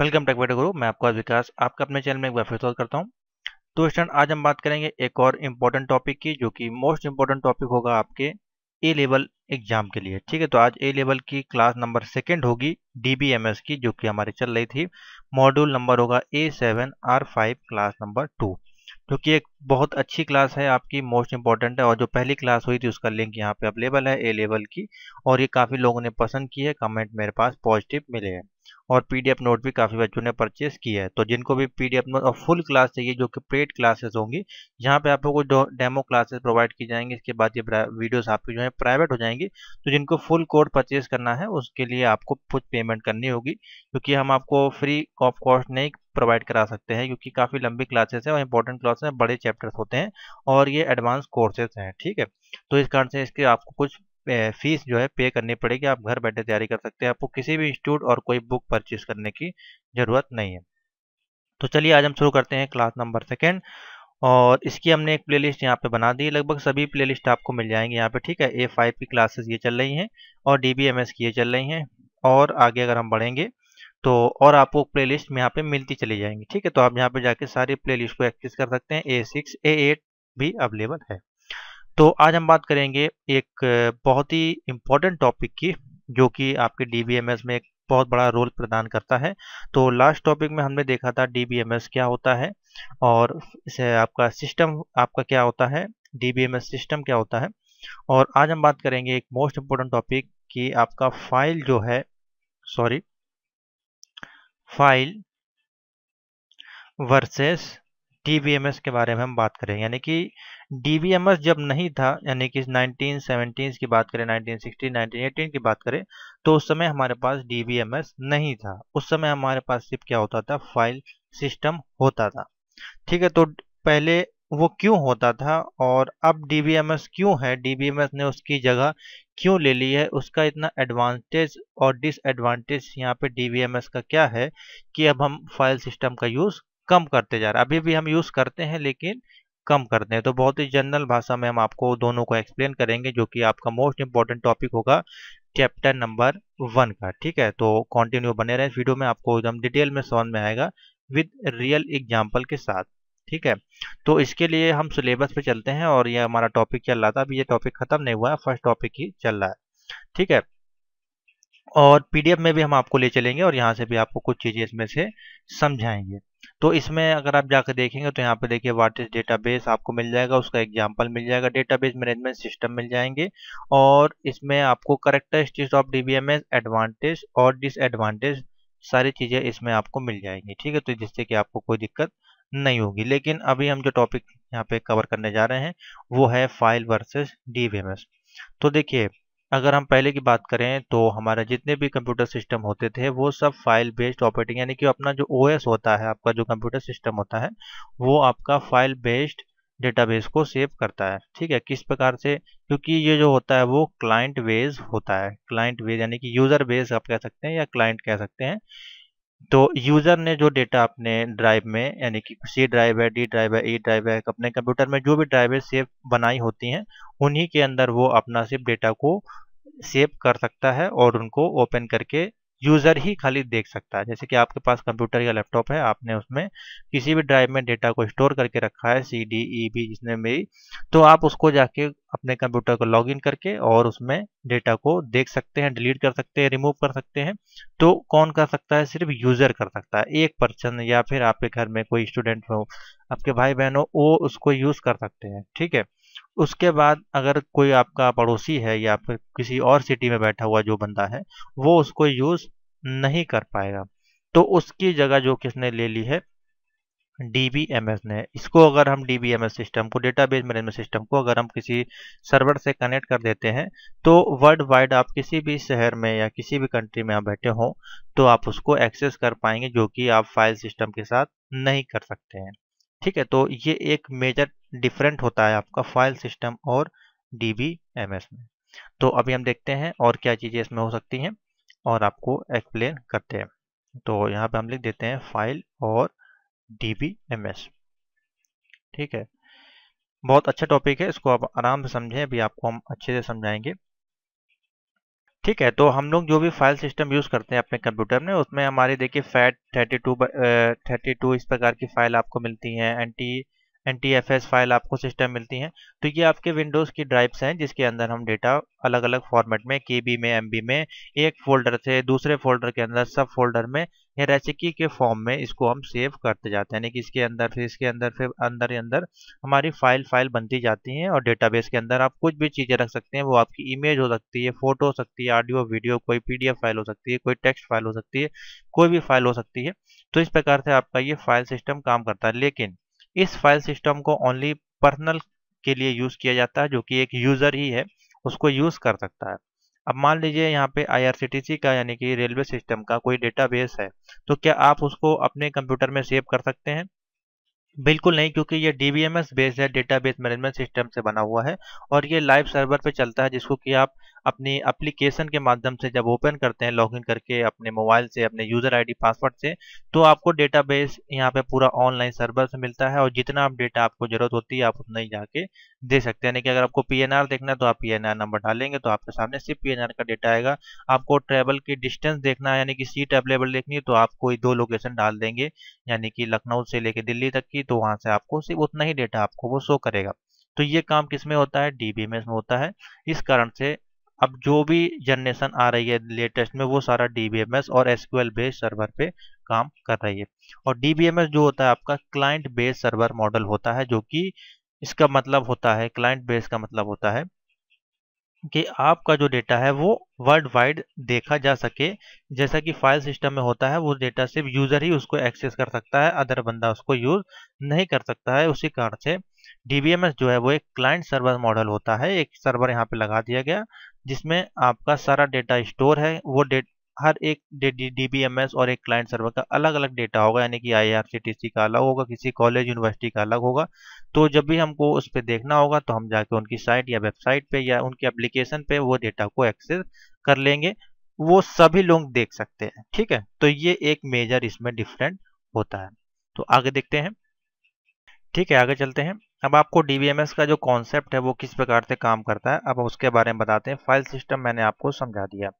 welcome take better गुरु मैं आपका विकास आपका अपने चैनल में एक बार फिर स्वागत करता हूँ तो स्टूडेंट आज हम बात करेंगे एक और इम्पोर्टेंट टॉपिक की जो कि मोस्ट इम्पोर्टेंट टॉपिक होगा आपके ए लेवल एग्जाम के लिए ठीक है तो आज ए लेवल की क्लास नंबर सेकेंड होगी डी की जो कि हमारी चल रही थी मॉड्यूल नंबर होगा A seven R five class number two जो कि एक बहुत अच्छी क्लास है आपकी मोस्ट इम्पॉर्टेंट है और जो पहली क्लास हुई थी उसका लिंक यहाँ पे अवेलेबल है ए लेवल की और ये काफ़ी लोगों ने पसंद की है कमेंट मेरे पास पॉजिटिव मिले हैं और पीडीएफ नोट भी काफ़ी बच्चों ने परचेस किया है तो जिनको भी पीडीएफ नोट और फुल क्लास चाहिए जो कि पेड क्लासेस होंगी यहाँ पे आपको कुछ डेमो क्लासेस प्रोवाइड की जाएंगे इसके बाद ये वीडियोस आपकी जो है प्राइवेट हो जाएंगी तो जिनको फुल कोर्स परचेस करना है उसके लिए आपको कुछ पेमेंट करनी होगी क्योंकि हम आपको फ्री ऑफ कॉस्ट नहीं प्रोवाइड करा सकते हैं क्योंकि काफ़ी लंबी क्लासेस है और इंपॉर्टेंट क्लासेस हैं बड़े चैप्टर्स होते हैं और ये एडवांस कोर्सेज हैं ठीक है तो इस कारण से इसके आपको कुछ फीस जो है पे करनी पड़ेगी आप घर बैठे तैयारी कर सकते हैं आपको किसी भी इंस्टीट्यूट और कोई बुक परचेज करने की ज़रूरत नहीं है तो चलिए आज हम शुरू करते हैं क्लास नंबर सेकेंड और इसकी हमने एक प्लेलिस्ट यहाँ पे बना दी लगभग सभी प्लेलिस्ट आपको मिल जाएंगे यहाँ पे ठीक है ए फाइव की क्लासेस ये चल रही हैं और डी बी एम एस की ये चल रही हैं और आगे अगर हम बढ़ेंगे तो और आपको प्ले लिस्ट यहाँ पे मिलती चली जाएंगी ठीक है तो आप यहाँ पे जाके सारी प्लेलिस्ट को एक्सेस कर सकते हैं ए सिक्स ए एट भी अवेलेबल है तो आज हम बात करेंगे एक बहुत ही इम्पोर्टेंट टॉपिक की जो कि आपके डी में एक बहुत बड़ा रोल प्रदान करता है तो लास्ट टॉपिक में हमने देखा था डी क्या होता है और इसे आपका सिस्टम आपका क्या होता है डी सिस्टम क्या होता है और आज हम बात करेंगे एक मोस्ट इम्पोर्टेंट टॉपिक कि आपका फाइल जो है सॉरी फाइल वर्सेस डीबीएमएस के बारे में हम बात करें यानी कि डीबीएमएस जब नहीं था यानी कि 1917 की बात करें 1960 1918 की बात करें तो उस समय हमारे पास डीबीएमएस नहीं था उस समय हमारे पास सिर्फ क्या होता था फाइल सिस्टम होता था ठीक है तो पहले वो क्यों होता था और अब डीबीएमएस क्यों है डीबीएमएस ने उसकी जगह क्यों ले ली है उसका इतना एडवांटेज और डिसएडवांटेज यहाँ पे डीबीएमएस का क्या है कि अब हम फाइल सिस्टम का यूज़ कम करते जा रहे हैं अभी भी हम यूज़ करते हैं लेकिन कम करते हैं तो बहुत ही जनरल भाषा में हम आपको दोनों को एक्सप्लेन करेंगे जो कि आपका मोस्ट इंपॉर्टेंट टॉपिक होगा चैप्टर नंबर वन का ठीक है तो कंटिन्यू बने रहे इस वीडियो में आपको एकदम डिटेल में समझ में आएगा विद रियल एग्जाम्पल के साथ ठीक है तो इसके लिए हम सिलेबस पे चलते हैं और ये हमारा टॉपिक चल रहा था अभी ये टॉपिक खत्म नहीं हुआ है फर्स्ट टॉपिक ही चल रहा है ठीक है और पीडीएफ में भी हम आपको ले चलेंगे और यहाँ से भी आपको कुछ चीज़ें इसमें से समझाएंगे तो इसमें अगर आप जाकर देखेंगे तो यहाँ पे देखिए वाट इज डेटाबेस आपको मिल जाएगा उसका एग्जांपल मिल जाएगा डेटाबेस मैनेजमेंट सिस्टम मिल जाएंगे और इसमें आपको करेक्टरिस्टिक्स ऑफ डीबीएमएस एडवांटेज और डिसएडवांटेज सारी चीज़ें इसमें आपको मिल जाएंगी ठीक है तो जिससे कि आपको कोई दिक्कत नहीं होगी लेकिन अभी हम जो टॉपिक यहाँ पे कवर करने जा रहे हैं वो है फाइल वर्सेज डीबीएमएस तो देखिए अगर हम पहले की बात करें तो हमारे जितने भी कंप्यूटर सिस्टम होते थे वो सब फाइल बेस्ड ऑपरेटिंग यानी कि अपना जो ओ होता है आपका जो कंप्यूटर सिस्टम होता है वो आपका फाइल बेस्ड डेटाबेस को सेव करता है ठीक है किस प्रकार से क्योंकि ये जो होता है वो क्लाइंट वेज होता है क्लाइंट वेज यानी कि यूज़र बेस आप कह सकते हैं या क्लाइंट कह सकते हैं तो यूज़र ने जो डेटा अपने ड्राइव में यानी कि सी ड्राइव है डी ड्राइव है ई ड्राइव है अपने कंप्यूटर में जो भी ड्राइवें सेव बनाई होती हैं उन्हीं के अंदर वो अपना सिर्फ डेटा को सेव कर सकता है और उनको ओपन करके यूज़र ही खाली देख सकता है जैसे कि आपके पास कंप्यूटर या लैपटॉप है आपने उसमें किसी भी ड्राइव में डेटा को स्टोर करके रखा है सी डी ई बी जिसने मेरी तो आप उसको जाके अपने कंप्यूटर को लॉगिन करके और उसमें डेटा को देख सकते हैं डिलीट कर सकते हैं रिमूव कर सकते हैं तो कौन कर सकता है सिर्फ यूज़र कर सकता है एक पर्सन या फिर आपके घर में कोई स्टूडेंट हो आपके भाई बहन हो वो उसको यूज़ कर सकते हैं ठीक है उसके बाद अगर कोई आपका पड़ोसी है या फिर किसी और सिटी में बैठा हुआ जो बंदा है वो उसको यूज़ नहीं कर पाएगा तो उसकी जगह जो किसने ले ली है DBMS ने इसको अगर हम DBMS सिस्टम को डेटाबेस मैनेजमेंट सिस्टम को अगर हम किसी सर्वर से कनेक्ट कर देते हैं तो वर्ल्ड वाइड आप किसी भी शहर में या किसी भी कंट्री में आप बैठे हों तो आप उसको एक्सेस कर पाएंगे जो कि आप फाइल सिस्टम के साथ नहीं कर सकते हैं ठीक है तो ये एक मेजर डिफरेंट होता है आपका फाइल सिस्टम और डी में तो अभी हम देखते हैं और क्या चीज़ें इसमें हो सकती हैं और आपको एक्सप्लेन करते हैं तो यहाँ पे हम लिख देते हैं फाइल और डी ठीक है बहुत अच्छा टॉपिक है इसको आप आराम से समझें अभी आपको हम अच्छे से समझाएंगे ठीक है तो हम लोग जो भी फाइल सिस्टम यूज़ करते हैं अपने कंप्यूटर में उसमें हमारी देखिए FAT thirty two thirty two इस प्रकार की फाइल आपको मिलती हैं एंटी एन फाइल आपको सिस्टम मिलती हैं तो ये आपके विंडोज़ की ड्राइव्स हैं जिसके अंदर हम डेटा अलग अलग फॉर्मेट में के में एम में एक फोल्डर से दूसरे फोल्डर के अंदर सब फोल्डर में या रेसिकी के फॉर्म में इसको हम सेव करते जाते हैं यानी कि इसके अंदर फिर इसके अंदर फिर अंदर ही अंदर हमारी फाइल फाइल बनती जाती है और बेस के अंदर आप कुछ भी चीज़ें रख सकते हैं वो आपकी इमेज हो सकती है फोटो हो सकती है ऑडियो वीडियो कोई एफ फाइल हो सकती है कोई टेक्स्ट फाइल हो सकती है कोई भी फाइल हो सकती है तो इस प्रकार से आपका ये फाइल सिस्टम काम करता है लेकिन इस फाइल सिस्टम को ओनली पर्सनल के लिए यूज़ किया जाता है जो कि एक यूज़र ही है उसको यूज़ कर सकता है अब मान लीजिए यहाँ पे आई का यानी कि रेलवे सिस्टम का कोई डेटाबेस है तो क्या आप उसको अपने कंप्यूटर में सेव कर सकते हैं बिल्कुल नहीं क्योंकि ये डी बेस्ड है डेटाबेस मैनेजमेंट सिस्टम से बना हुआ है और ये लाइव सर्वर पे चलता है जिसको कि आप अपनी एप्लीकेशन के माध्यम से जब ओपन करते हैं लॉगिन करके अपने मोबाइल से अपने यूज़र आईडी पासवर्ड से तो आपको डेटाबेस यहाँ पे पूरा ऑनलाइन सर्वर से मिलता है और जितना आप डेटा आपको जरूरत होती है आप उतना ही जाके दे सकते हैं यानी कि अगर आपको पी देखना है तो आप पी नंबर डालेंगे तो आपके सामने सिर्फ पी का डेटा आएगा आपको ट्रेवल की डिस्टेंस देखना है यानी कि सीट अवेलेबल देखनी है तो आप कोई दो लोकेशन डाल देंगे यानी कि लखनऊ से लेकर दिल्ली तक की तो वहाँ से आपको सिर्फ उतना ही डेटा आपको वो शो करेगा तो ये काम किस में होता है डीबीएमएस में होता है इस कारण से अब जो भी जनरेशन आ रही है लेटेस्ट में वो सारा DBMS और SQL बेस्ड सर्वर पे काम कर रही है और DBMS जो होता है आपका क्लाइंट बेस्ड सर्वर मॉडल होता है जो कि इसका मतलब होता है क्लाइंट बेस का मतलब होता है कि आपका जो डेटा है वो वर्ल्ड वाइड देखा जा सके जैसा कि फाइल सिस्टम में होता है वो डेटा सिर्फ यूज़र ही उसको एक्सेस कर सकता है अदर बंदा उसको यूज़ नहीं कर सकता है उसी कारण से डीबीएमएस जो है वो एक क्लाइंट सर्वर मॉडल होता है एक सर्वर यहाँ पे लगा दिया गया जिसमें आपका सारा डेटा स्टोर है वो डेट हर एक डी बी एम एस और एक क्लाइंट सर्वर का अलग अलग डेटा होगा यानी कि I R C T C का अलग होगा किसी कॉलेज यूनिवर्सिटी का अलग होगा तो जब भी हमको उस पर देखना होगा तो हम जाके उनकी साइट या वेबसाइट पे या उनके एप्लीकेशन पे वो डेटा को एक्सेस कर लेंगे वो सभी लोग देख सकते हैं ठीक है तो ये एक मेजर इसमें डिफरेंट होता है तो आगे देखते हैं ठीक है आगे चलते हैं अब आपको DBMS का जो कॉन्सेप्ट है वो किस प्रकार से काम करता है अब उसके बारे में बताते हैं फाइल सिस्टम मैंने आपको समझा दिया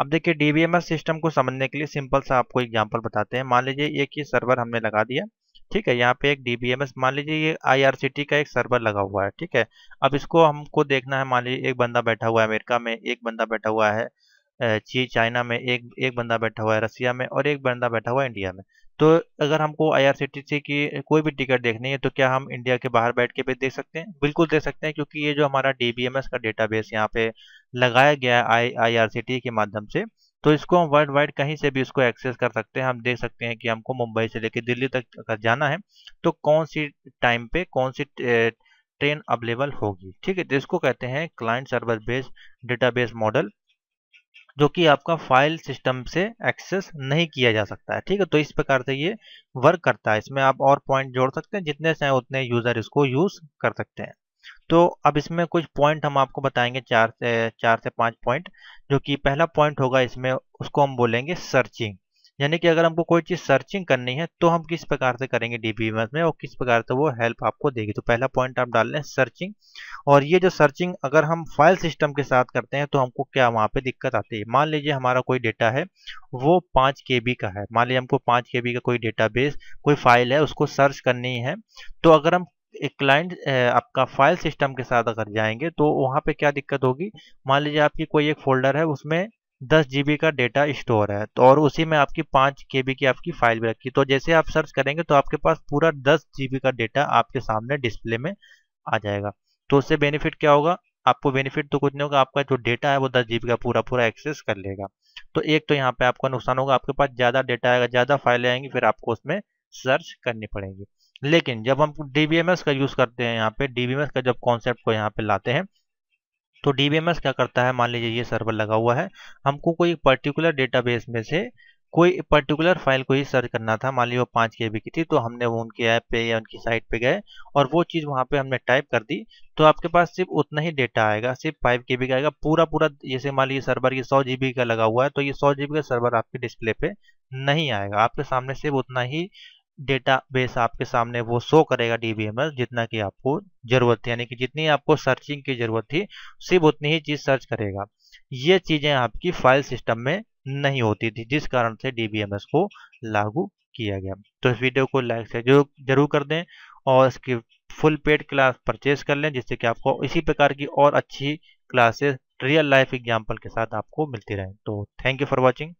अब देखिए DBMS सिस्टम को समझने के लिए सिंपल सा आपको एग्जांपल बताते हैं मान लीजिए एक ये सर्वर हमने लगा दिया ठीक है यहाँ पे एक DBMS मान लीजिए ये IRCT का एक सर्वर लगा हुआ है ठीक है अब इसको हमको देखना है मान लीजिए एक बंदा बैठा हुआ है अमेरिका में एक बंदा बैठा हुआ है चाइना में एक एक बंदा बैठा हुआ है रसिया में और एक बंदा बैठा हुआ है इंडिया में तो अगर हमको आईआरसीटीसी की कोई भी टिकट देखनी है तो क्या हम इंडिया के बाहर बैठ के भी देख सकते हैं बिल्कुल देख सकते हैं क्योंकि ये जो हमारा डीबीएमएस का डेटाबेस यहाँ पे लगाया गया है आई आईआरसीटी के माध्यम से तो इसको हम वर्ल्ड वाइड कहीं से भी इसको एक्सेस कर सकते हैं हम देख सकते हैं कि हमको मुंबई से लेकर दिल्ली तक अगर जाना है तो कौन सी टाइम पे कौन सी ट्रेन अवेलेबल होगी ठीक है जिसको तो कहते हैं client server based database model जो कि आपका फाइल सिस्टम से एक्सेस नहीं किया जा सकता है ठीक है तो इस प्रकार से ये वर्क करता है इसमें आप और पॉइंट जोड़ सकते हैं जितने से उतने यूजर इसको यूज कर सकते हैं तो अब इसमें कुछ पॉइंट हम आपको बताएंगे चार से चार से पांच पॉइंट जो कि पहला पॉइंट होगा इसमें उसको हम बोलेंगे सर्चिंग यानी कि अगर हमको कोई चीज़ सर्चिंग करनी है तो हम किस प्रकार से करेंगे डीबीएमएस में और किस प्रकार से वो हेल्प आपको देगी तो पहला पॉइंट आप डाल लें सर्चिंग और ये जो सर्चिंग अगर हम फाइल सिस्टम के साथ करते हैं तो हमको क्या वहाँ पे दिक्कत आती है मान लीजिए हमारा कोई डेटा है वो पाँच के का है मान लीजिए हमको पाँच के का कोई बेस कोई फाइल है उसको सर्च करनी है तो अगर हम एक क्लाइंट आपका फाइल सिस्टम के साथ अगर जाएंगे तो वहाँ पे क्या दिक्कत होगी मान लीजिए आपकी कोई एक फोल्डर है उसमें दस जी का डेटा स्टोर है तो और उसी में आपकी पाँच के की आपकी फाइल भी रखी तो जैसे आप सर्च करेंगे तो आपके पास पूरा दस जी का डेटा आपके सामने डिस्प्ले में आ जाएगा तो उससे बेनिफिट क्या होगा आपको बेनिफिट तो कुछ नहीं होगा आपका जो डेटा है वो दस जी का पूरा पूरा एक्सेस कर लेगा तो एक तो यहाँ पे आपका नुकसान होगा आपके पास ज़्यादा डेटा आएगा ज़्यादा फाइलें आएंगी फिर आपको उसमें सर्च करनी पड़ेगी लेकिन जब हम डी का यूज़ करते हैं यहाँ पे डी का जब कॉन्सेप्ट को यहाँ पे लाते हैं तो DBMS क्या करता है मान लीजिए ये सर्वर लगा हुआ है हमको कोई पर्टिकुलर डेटाबेस में से कोई पर्टिकुलर फाइल को ही सर्च करना था मान लीजिए वो पाँच के बी की थी तो हमने वो उनके ऐप पे या उनकी साइट पे गए और वो चीज़ वहाँ पे हमने टाइप कर दी तो आपके पास सिर्फ उतना ही डेटा आएगा सिर्फ फाइव के बी का आएगा पूरा पूरा जैसे मान लीजिए सर्वर ये सौ जी का लगा हुआ है तो ये सौ जी का सर्वर आपके डिस्प्ले पे नहीं आएगा आपके सामने सिर्फ उतना ही डेटाबेस आपके सामने वो शो करेगा डीबीएमएस जितना कि आपको जरूरत थी यानी कि जितनी आपको सर्चिंग की जरूरत थी सिर्फ उतनी ही चीज सर्च करेगा ये चीजें आपकी फाइल सिस्टम में नहीं होती थी जिस कारण से डीबीएमएस को लागू किया गया तो इस वीडियो को लाइक से जरूर कर दें और इसकी फुल पेड क्लास परचेज कर लें जिससे कि आपको इसी प्रकार की और अच्छी क्लासेस रियल लाइफ एग्जाम्पल के साथ आपको मिलती रहे तो थैंक यू फॉर वॉचिंग